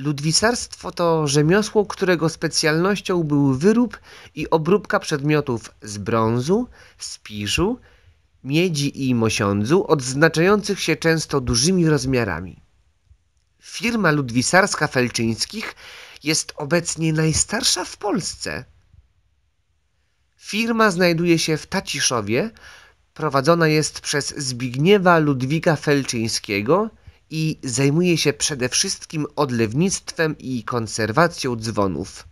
Ludwisarstwo to rzemiosło, którego specjalnością był wyrób i obróbka przedmiotów z brązu, spiszu, miedzi i mosiądzu, odznaczających się często dużymi rozmiarami. Firma ludwisarska Felczyńskich jest obecnie najstarsza w Polsce. Firma znajduje się w Taciszowie, prowadzona jest przez Zbigniewa Ludwika Felczyńskiego – i zajmuje się przede wszystkim odlewnictwem i konserwacją dzwonów.